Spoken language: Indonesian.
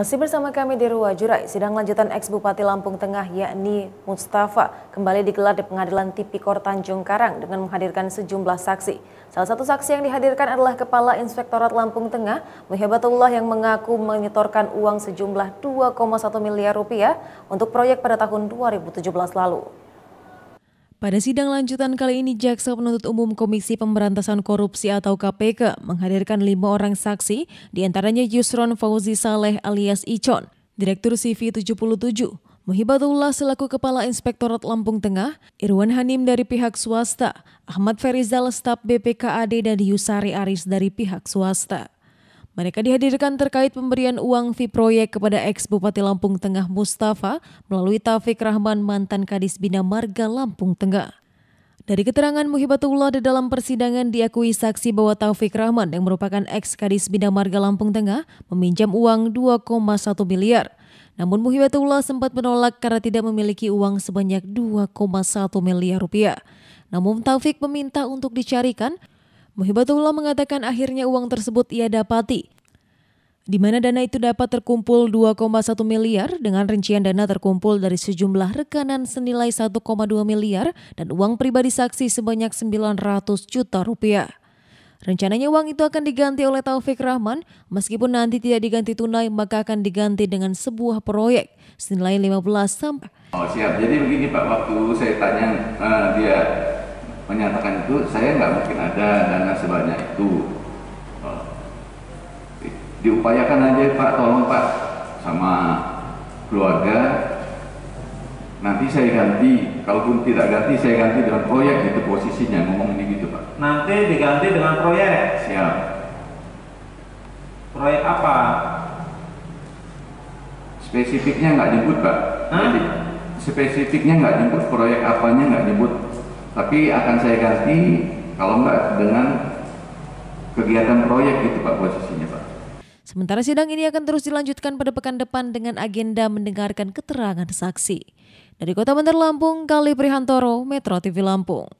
Masih bersama kami di Ruwa Jurai, sidang lanjutan ex-Bupati Lampung Tengah yakni Mustafa kembali digelar di pengadilan Tipikor Tanjung Karang dengan menghadirkan sejumlah saksi. Salah satu saksi yang dihadirkan adalah Kepala Inspektorat Lampung Tengah, Muhyabatullah yang mengaku menyetorkan uang sejumlah 2,1 miliar rupiah untuk proyek pada tahun 2017 lalu. Pada sidang lanjutan kali ini, Jaksa Penuntut Umum Komisi Pemberantasan Korupsi atau KPK menghadirkan lima orang saksi, diantaranya Yusron Fauzi Saleh alias Icon, Direktur CV 77, Muhibatullah selaku Kepala Inspektorat Lampung Tengah, Irwan Hanim dari pihak swasta, Ahmad Ferizal staf BPKAD dan Yusari Aris dari pihak swasta. Mereka dihadirkan terkait pemberian uang fee proyek kepada ex Bupati Lampung Tengah Mustafa melalui Taufik Rahman mantan Kadis Bina Marga Lampung Tengah. Dari keterangan Muhibatullah di dalam persidangan diakui saksi bahwa Taufik Rahman yang merupakan ex Kadis Bina Marga Lampung Tengah meminjam uang 2,1 miliar. Namun Muhibatullah sempat menolak karena tidak memiliki uang sebanyak 2,1 miliar rupiah. Namun Taufik meminta untuk dicarikan Muhibatullah mengatakan akhirnya uang tersebut ia dapati, di mana dana itu dapat terkumpul 2,1 miliar dengan rincian dana terkumpul dari sejumlah rekanan senilai 1,2 miliar dan uang pribadi saksi sebanyak 900 juta rupiah. Rencananya uang itu akan diganti oleh Taufik Rahman, meskipun nanti tidak diganti tunai maka akan diganti dengan sebuah proyek senilai 15 sampai. Oh siap, jadi begini Pak, waktu saya tanya uh, dia menyatakan itu saya nggak mungkin ada dana sebanyak itu oh. diupayakan aja Pak tolong Pak sama keluarga nanti saya ganti kalaupun tidak ganti saya ganti dengan proyek itu posisinya ngomong ini gitu Pak nanti diganti dengan proyek siap proyek apa spesifiknya nggak nyebut Pak Hah? Jadi, spesifiknya nggak nyebut proyek apanya nggak nyebut tapi akan saya ganti kalau enggak dengan kegiatan proyek itu Pak posisinya Pak. Sementara sidang ini akan terus dilanjutkan pada pekan depan dengan agenda mendengarkan keterangan saksi. Dari Kota Bandar Lampung, Kali Prihantoro, Metro TV Lampung.